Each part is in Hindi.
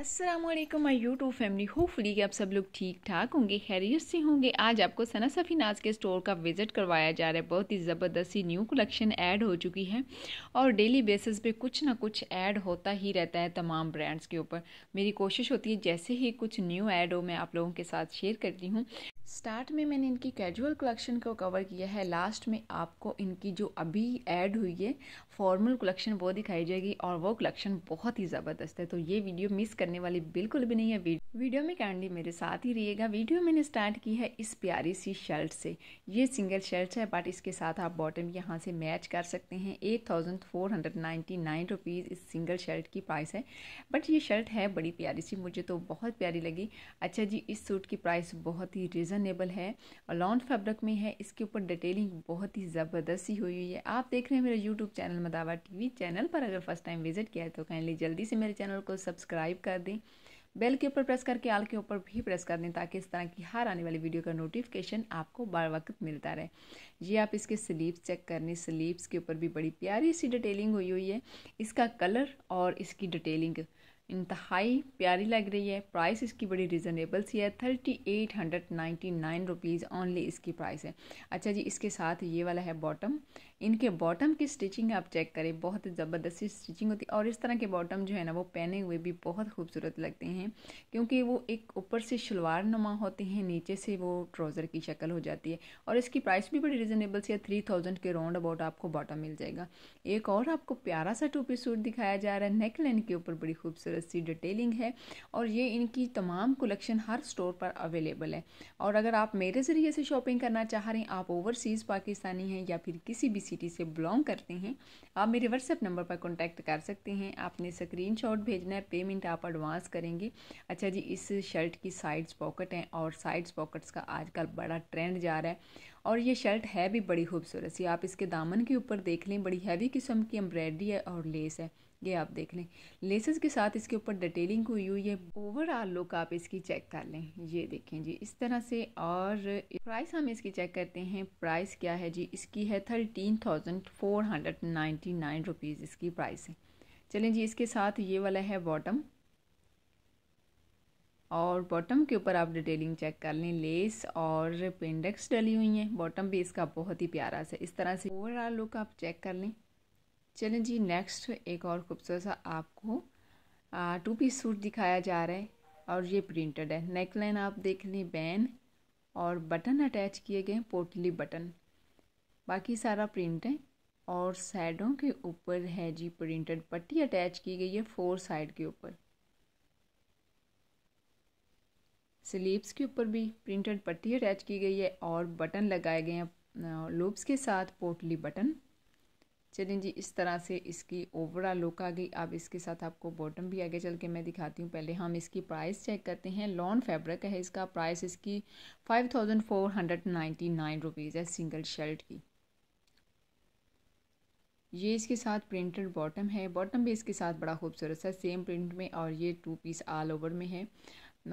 Aslam my YouTube family hopefully कि आप सब लोग ठीक ठाक होंगे खैरियत से होंगे आज आपको सना सफ़ी नाज के स्टोर का विज़िट करवाया जा रहा है बहुत ही ज़बरदस्ती न्यू कलेक्शन ऐड हो चुकी है और डेली बेसिस पे कुछ ना कुछ ऐड होता ही रहता है तमाम ब्रांड्स के ऊपर मेरी कोशिश होती है जैसे ही कुछ न्यू ऐड हो मैं आप लोगों के साथ शेयर करती हूँ स्टार्ट में मैंने इनकी कैजुअल कलेक्शन को कवर किया है लास्ट में आपको इनकी जो अभी ऐड हुई है फॉर्मल कलेक्शन वो दिखाई जाएगी और वो कलेक्शन बहुत ही ज़बरदस्त है तो ये वीडियो मिस करने वाली बिल्कुल भी नहीं है वीडियो में कैंडली मेरे साथ ही रहिएगा वीडियो मैंने स्टार्ट की है इस प्यारी सी शर्ट से ये सिंगल शर्ट है बट इसके साथ आप बॉटम यहाँ से मैच कर सकते हैं eight thousand four hundred ninety nine rupees इस सिंगल शर्ट की प्राइस है बट ये शर्ट है बड़ी प्यारी सी मुझे तो बहुत प्यारी लगी अच्छा जी इस सूट की प्राइस बहुत ही रीज़न नेबल है और लॉन्ड फैब्रिक में है इसके ऊपर डिटेलिंग बहुत ही ज़बरदस्त ही हुई हुई है आप देख रहे हैं मेरा यूट्यूब चैनल मदावा टीवी चैनल पर अगर फर्स्ट टाइम विजिट किया है तो काइंडली जल्दी से मेरे चैनल को सब्सक्राइब कर दें बेल के ऊपर प्रेस करके आल के ऊपर भी प्रेस कर दें ताकि इस तरह की हर आने वाली वीडियो का नोटिफिकेशन आपको बार वक्त मिलता रहे ये आप इसके स्लीव्स चेक करने स्लीव्स के ऊपर भी बड़ी प्यारी सी डिटेलिंग हुई हुई है इसका कलर और इसकी डिटेलिंग इंतहाई प्यारी लग रही है प्राइस इसकी बड़ी रिजनेबल सी है thirty eight hundred ninety nine rupees only इसकी प्राइस है अच्छा जी इसके साथ ये वाला है बॉटम इनके बॉटम की स्टिचिंग आप चेक करें बहुत ज़बरदस्ती स्टिचिंग होती है और इस तरह के बॉटम जो है ना वो पहने हुए भी बहुत खूबसूरत लगते हैं क्योंकि वो एक ऊपर से शलवार नुमा होते हैं नीचे से वो ट्राउज़र की शक्ल हो जाती है और इसकी प्राइस भी बड़ी रिजनेबल सी है थ्री थाउजेंड के राउंड अबाउट आपको बॉटम मिल जाएगा एक और आपको प्यारा सा टोपी सूट दिखाया जा रहा है नेक लाइन के ऊपर बड़ी खूबसूरत सी डिटेलिंग है और ये इनकी तमाम कलेक्शन हर स्टोर पर अवेलेबल है और अगर आप मेरे ज़रिए से शॉपिंग करना चाह रहे हैं आप ओवरसीज़ पाकिस्तानी हैं या फिर किसी भी सिटी से बिलोंग करते हैं आप मेरे व्हाट्सएप नंबर पर कॉन्टैक्ट कर सकते हैं आपने स्क्रीन शॉट भेजना है पेमेंट आप एडवांस करेंगे अच्छा जी इस शर्ट की साइड्स पॉकेट हैं और साइड्स पॉकेट्स का आजकल बड़ा ट्रेंड जा रहा है और ये शर्ट है भी बड़ी खूबसूरत सी आप इसके दामन के ऊपर देख लें बड़ी हैवी किस्म की एम्ब्रॉयडरी है और लेस है ये आप देख लें लेसेस के साथ इसके ऊपर डिटेलिंग हुई हुई है ओवरऑल लुक आप इसकी चेक कर लें ये देखें जी इस तरह से और प्राइस हम इसकी चेक करते हैं प्राइस क्या है जी इसकी है thirteen thousand four hundred ninety nine rupees इसकी प्राइस है चलें जी इसके साथ ये वाला है बॉटम और बॉटम के ऊपर आप डिटेलिंग चेक कर लें लेस और पेंडेक्स डली हुई हैं बॉटम भी इसका बहुत ही प्यारा सा इस तरह से ओवरऑल लुक आप चेक कर लें चलें जी नेक्स्ट एक और खूबसूरत सा आपको टू पीस सूट दिखाया जा रहा है और ये प्रिंटेड है नेक लाइन आप देख लें बैन और बटन अटैच किए गए हैं पोटली बटन बाकी सारा प्रिंट है और साइडों के ऊपर है जी प्रिंटेड पट्टी अटैच की गई है फोर साइड के ऊपर स्लीव्स के ऊपर भी प्रिंटेड पट्टी अटैच की गई है और बटन लगाए गए हैं लूप्स के साथ पोटली बटन चलिए जी इस तरह से इसकी ओवरऑल लुक आ गई अब इसके साथ आपको बॉटम भी आगे चल के मैं दिखाती हूँ पहले हम इसकी प्राइस चेक करते हैं लॉन फैब्रिक है इसका प्राइस इसकी five thousand four hundred ninety nine rupees है सिंगल शर्ट की ये इसके साथ प्रिंटेड बॉटम है बॉटम भी इसके साथ बड़ा खूबसूरत है सेम प्रिंट में और ये टू पीस ऑल ओवर में है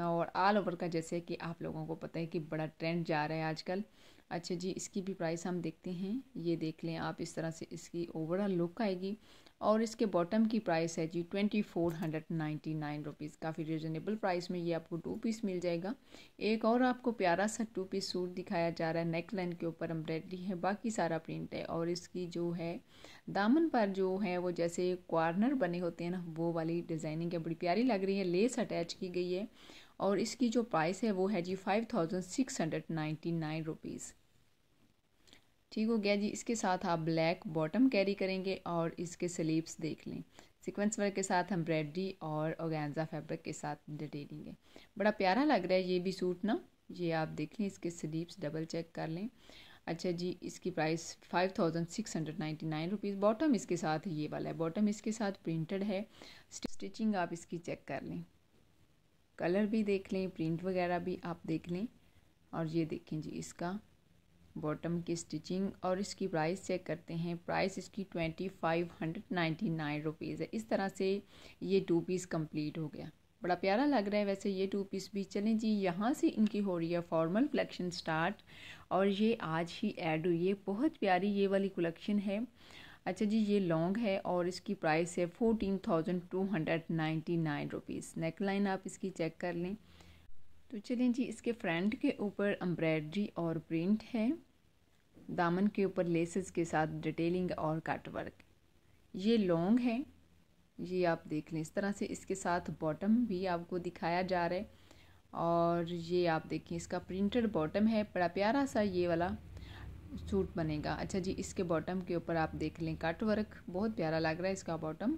और ऑल ओवर का जैसे कि आप लोगों को पता है कि बड़ा ट्रेंड जा रहा है आजकल अच्छा जी इसकी भी प्राइस हम देखते हैं ये देख लें आप इस तरह से इसकी ओवरऑल लुक आएगी और इसके बॉटम की प्राइस है जी twenty four hundred ninety nine rupees काफ़ी रिजनेबल प्राइस में ये आपको टू पीस मिल जाएगा एक और आपको प्यारा सा टू पीस सूट दिखाया जा रहा है नेक लाइन के ऊपर एम्ब्रॉयडरी है बाकी सारा प्रिंट है और इसकी जो है दामन पर जो है वो जैसे कॉर्नर बने होते हैं ना वो वाली डिज़ाइनिंग है बड़ी प्यारी लग रही है लेस अटैच की गई है और इसकी जो प्राइस है वो है जी five thousand six hundred ninety nine rupees ठीक हो गया जी इसके साथ आप ब्लैक बॉटम कैरी करेंगे और इसके स्लीव्स देख लें सिक्वेंस वर्क के साथ हम ब्रेडी और ओगैंजा फैब्रिक के साथ डटेलेंगे बड़ा प्यारा लग रहा है ये भी सूट ना ये आप देख लें इसके स्लीव्स डबल चेक कर लें अच्छा जी इसकी price five thousand six hundred ninety nine rupees bottom इसके साथ ये वाला है बॉटम इसके साथ प्रिंटेड है स्टिचिंग आप इसकी चेक कर लें कलर भी देख लें प्रिंट वगैरह भी आप देख लें और ये देखें जी इसका बॉटम की स्टिचिंग और इसकी प्राइस चेक करते हैं प्राइस इसकी twenty five hundred ninety nine rupees है इस तरह से ये टू पीस कंप्लीट हो गया बड़ा प्यारा लग रहा है वैसे ये टू पीस भी चलें जी यहाँ से इनकी हो रही है फॉर्मल कलेक्शन स्टार्ट और ये आज ही ऐड हुई है बहुत प्यारी ये वाली कलेक्शन है अच्छा जी ये लॉन्ग है और इसकी प्राइस है fourteen thousand two hundred ninety nine rupees neck line आप इसकी चेक कर लें तो चलिए जी इसके फ्रंट के ऊपर एम्ब्रॉयड्री और प्रिंट है दामन के ऊपर लेसेस के साथ डिटेलिंग और कटवर्क ये लॉन्ग है ये आप देख लें इस तरह से इसके साथ बॉटम भी आपको दिखाया जा रहा है और ये आप देखिए इसका प्रिंटेड बॉटम है बड़ा प्यारा सा ये वाला सूट बनेगा अच्छा जी इसके बॉटम के ऊपर आप देख लें कट वर्क बहुत प्यारा लग रहा है इसका बॉटम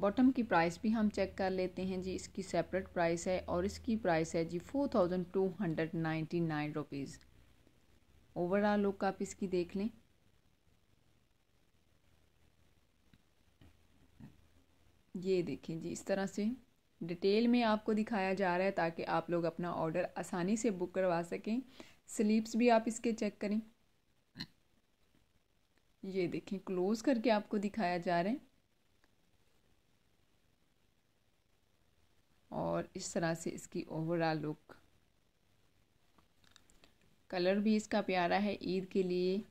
बॉटम की प्राइस भी हम चेक कर लेते हैं जी इसकी सेपरेट प्राइस है और इसकी प्राइस है जी four thousand two hundred ninety nine rupees overall look आप इसकी देख लें ये देखें जी इस तरह से डिटेल में आपको दिखाया जा रहा है ताकि आप लोग अपना ऑर्डर आसानी से बुक करवा सकें स्लीव्स भी आप इसके चेक करें ये देखें क्लोज़ करके आपको दिखाया जा रहा है और इस तरह से इसकी ओवरऑल लुक कलर भी इसका प्यारा है ईद के लिए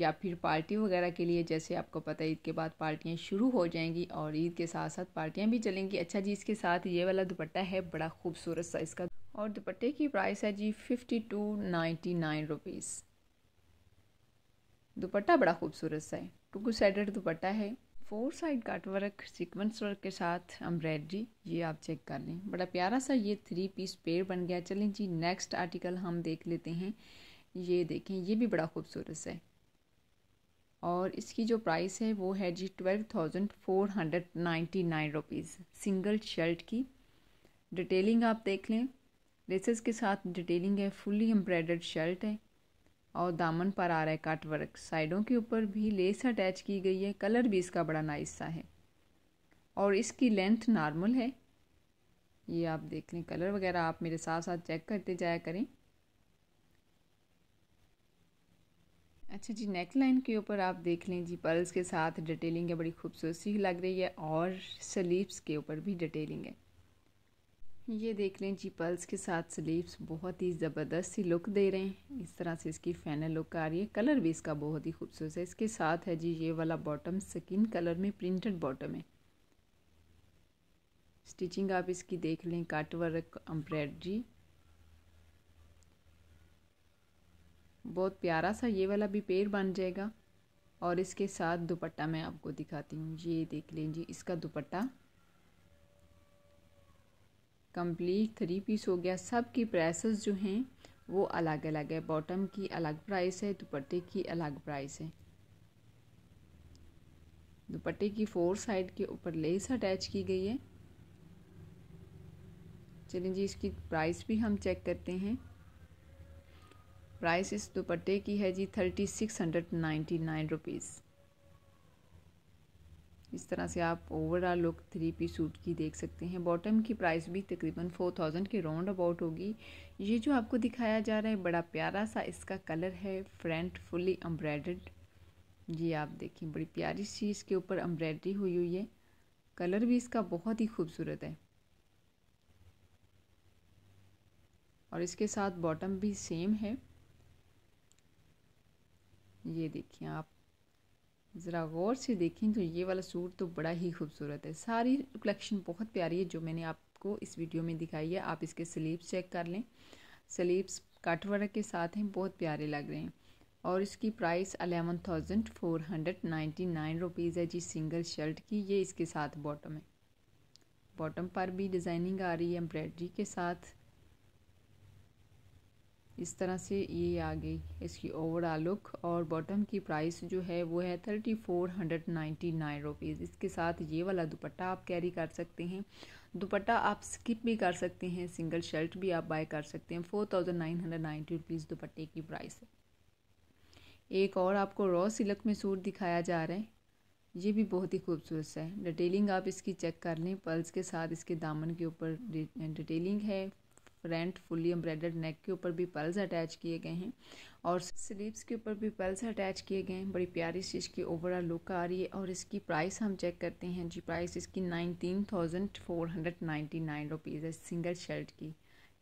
या फिर पार्टी वगैरह के लिए जैसे आपको पता है ईद के बाद पार्टियाँ शुरू हो जाएंगी और ईद के साथ साथ पार्टियाँ भी चलेंगी अच्छा जी इसके साथ ये वाला दुपट्टा है बड़ा खूबसूरत सा इसका और दुपट्टे की प्राइस है जी fifty two ninety nine rupees dupatta बड़ा खूबसूरत सा है टू साइडेड दुपट्टा है four side cut work work के साथ एम्ब्रॉयडरी ये आप चेक कर लें बड़ा प्यारा सा ये थ्री पीस पेड़ बन गया चलें जी नेक्स्ट आर्टिकल हम देख लेते हैं ये देखें ये भी बड़ा खूबसूरत है और इसकी जो प्राइस है वो है जी twelve thousand four hundred ninety nine rupees single shirt की डिटेलिंग आप देख लें लेसेस के साथ डिटेलिंग है फुली एम्ब्रॉयडर्ड शर्ट है और दामन पर आ रहा है कट वर्क साइडों के ऊपर भी लेस अटैच की गई है कलर भी इसका बड़ा नाइस सा है और इसकी लेंथ नॉर्मल है ये आप देख लें कलर वगैरह आप मेरे साथ साथ चेक करते जाया करें अच्छा जी नेक लाइन के ऊपर आप देख लें जी पर्ल्स के साथ डिटेलिंग है बड़ी खूबसूरती लग रही है और स्लीव्स के ऊपर भी डिटेलिंग है ये देख लें जी पल्स के साथ स्लीव्स बहुत ही ज़बरदस्त सी लुक दे रहे हैं इस तरह से इसकी फैनल लुक आ रही है कलर भी इसका बहुत ही खूबसूरत है इसके साथ है जी ये वाला बॉटम स्किन कलर में प्रिंटेड बॉटम है स्टिचिंग आप इसकी देख लें काट वर्क एम्ब्रॉयडरी बहुत प्यारा सा ये वाला भी पेड़ बन जाएगा और इसके साथ दुपट्टा मैं आपको दिखाती हूँ ये देख लें जी इसका दुपट्टा कंप्लीट थ्री पीस हो गया सब की प्राइसेस जो हैं वो अलग अलग है बॉटम की अलग प्राइस है दुपट्टे की अलग प्राइस है दुपट्टे की फोर साइड के ऊपर लेस अटैच की गई है चलिए जी इसकी प्राइस भी हम चेक करते हैं प्राइस इस दुपट्टे की है जी thirty six hundred ninety nine rupees इस तरह से आप overall look three P suit की देख सकते हैं बॉटम की प्राइस भी तकरीबन फोर थाउजेंड के राउंड अबाउट होगी ये जो आपको दिखाया जा रहा है बड़ा प्यारा सा इसका कलर है फ्रंट फुली एम्ब्रॉयड ये आप देखें बड़ी प्यारी सी इसके ऊपर एम्ब्रॉयडरी हुई हुई है कलर भी इसका बहुत ही खूबसूरत है और इसके साथ बॉटम भी सेम है ये देखिए आप ज़रा गौर से देखें तो ये वाला सूट तो बड़ा ही खूबसूरत है सारी कलेक्शन बहुत प्यारी है जो मैंने आपको इस वीडियो में दिखाई है आप इसके स्लीव्स चेक कर लें स्लीव्स कट वर्क के साथ हैं बहुत प्यारे लग रहे हैं और इसकी price eleven thousand four hundred ninety nine rupees है जी सिंगल शर्ट की ये इसके साथ बॉटम है बॉटम पर भी डिज़ाइनिंग आ रही है एम्ब्रॉयडरी के साथ इस तरह से ये आ गई इसकी ओवरऑल लुक और बॉटम की प्राइस जो है वो है thirty four hundred ninety nine rupees इसके साथ ये वाला दुपट्टा आप कैरी कर सकते हैं दुपट्टा आप स्किप भी कर सकते हैं सिंगल शर्ट भी आप बाय कर सकते हैं four thousand nine hundred ninety rupees दुपट्टे की प्राइस है एक और आपको रॉ सिल्क में सूट दिखाया जा रहा है ये भी बहुत ही खूबसूरत है डिटेलिंग आप इसकी चेक कर लें पल्स के साथ इसके दामन के ऊपर डिटेलिंग है फ्रंट फुली एम्ब्रॉयडर्ड नेक के ऊपर भी पर्ल्स अटैच किए गए हैं और स्लीव्स के ऊपर भी पर्ल्स अटैच किए गए हैं बड़ी प्यारी सी इसकी ओवरऑल लुक आ रही है और इसकी प्राइस हम चेक करते हैं जी प्राइस इसकी nineteen thousand four hundred ninety nine rupees है सिंगल शर्ट की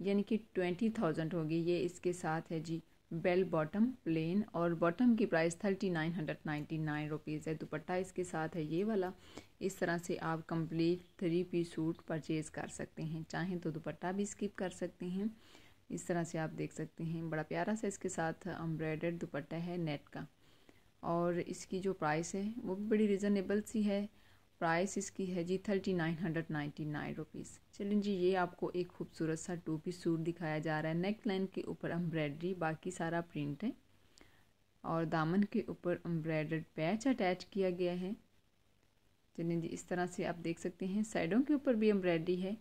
यानी कि ट्वेंटी थाउजेंड होगी ये इसके साथ है जी बेल बॉटम प्लेन और बॉटम की price thirty nine hundred ninety nine rupees है दुपट्टा इसके साथ है ये वाला इस तरह से आप complete three P suit purchase कर सकते हैं चाहें तो दुपट्टा भी स्किप कर सकते हैं इस तरह से आप देख सकते हैं बड़ा प्यारा सा इसके साथ एम्ब्रॉयडर्ड दुपट्टा है नेट का और इसकी जो प्राइस है वो भी बड़ी रिजनेबल सी है प्राइस इसकी है जी thirty nine hundred ninety nine rupees चलिए जी ये आपको एक खूबसूरत सा टू पीस सूट दिखाया जा रहा है नेक लाइन के ऊपर एम्ब्रॉयडरी बाकी सारा प्रिंट है और दामन के ऊपर एम्ब्रॉयडर्ड पैच अटैच किया गया है चलिए जी इस तरह से आप देख सकते हैं साइडों के ऊपर भी एम्ब्रॉयडरी है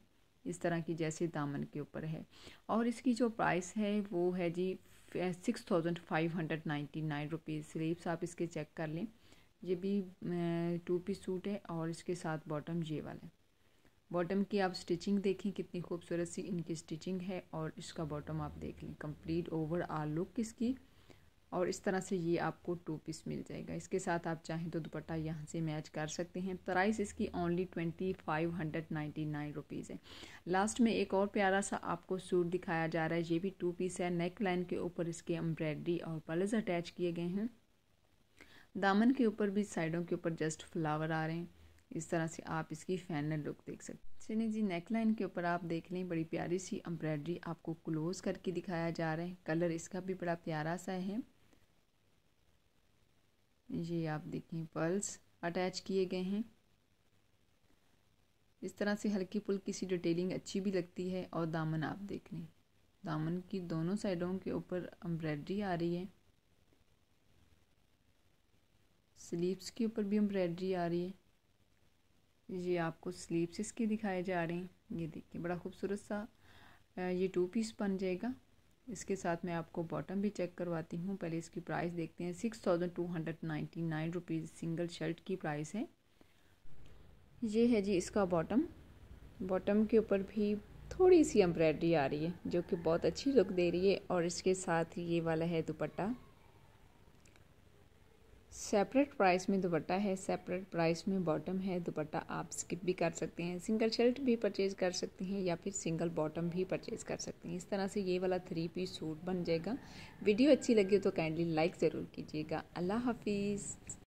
इस तरह की जैसे दामन के ऊपर है और इसकी जो प्राइस है वो है जी six thousand five hundred ninety nine rupees sleeves आप इसके चेक कर लें ये भी टू पीस सूट है और इसके साथ बॉटम ये वाला है बॉटम की आप स्टिचिंग देखें कितनी खूबसूरत सी इनकी स्टिचिंग है और इसका बॉटम आप देख लें ओवर ओवरऑल लुक इसकी और इस तरह से ये आपको टू पीस मिल जाएगा इसके साथ आप चाहें तो दुपट्टा यहाँ से मैच कर सकते हैं प्राइस इसकी only twenty five hundred ninety nine rupees है लास्ट में एक और प्यारा सा आपको सूट दिखाया जा रहा है ये भी टू पीस है नेक लाइन के ऊपर इसके एम्ब्रॉयडरी और पलज अटैच किए गए हैं दामन के ऊपर भी साइडों के ऊपर जस्ट फ्लावर आ रहे हैं इस तरह से आप इसकी फाइनल लुक देख सकते हैं चलिए जी नेक लाइन के ऊपर आप देख लें बड़ी प्यारी सी एम्ब्रॉयडरी आपको क्लोज करके दिखाया जा रहा है कलर इसका भी बड़ा प्यारा सा है ये आप देखें पर्ल्स अटैच किए गए हैं इस तरह से हल्की फुल्की सी डिटेलिंग अच्छी भी लगती है और दामन आप देख लें दामन की दोनों साइडों के ऊपर एम्ब्रॉयडरी आ रही है स्लीव्स के ऊपर भी एम्ब्रॉयडरी आ रही है ये आपको स्लीव्स इसकी दिखाए जा रहे हैं ये देखिए बड़ा खूबसूरत सा ये टू पीस बन जाएगा इसके साथ मैं आपको बॉटम भी चेक करवाती हूँ पहले इसकी प्राइस देखते हैं six thousand two hundred ninety nine rupees single shirt की प्राइस है ये है जी इसका बॉटम बॉटम के ऊपर भी थोड़ी सी एम्ब्रॉयडरी आ रही है जो कि बहुत अच्छी लुक दे रही है और इसके साथ ये वाला है दुपट्टा सेपरेट प्राइस में दुपट्टा है सेपरेट प्राइस में बॉटम है दुपट्टा आप स्किप भी कर सकते हैं सिंगल शर्ट भी परचेज कर सकते हैं या फिर सिंगल बॉटम भी परचेज कर सकते हैं इस तरह से ये वाला थ्री पीस सूट बन जाएगा वीडियो अच्छी लगी हो तो काइंडली लाइक ज़रूर कीजिएगा अल्लाह हाफिज़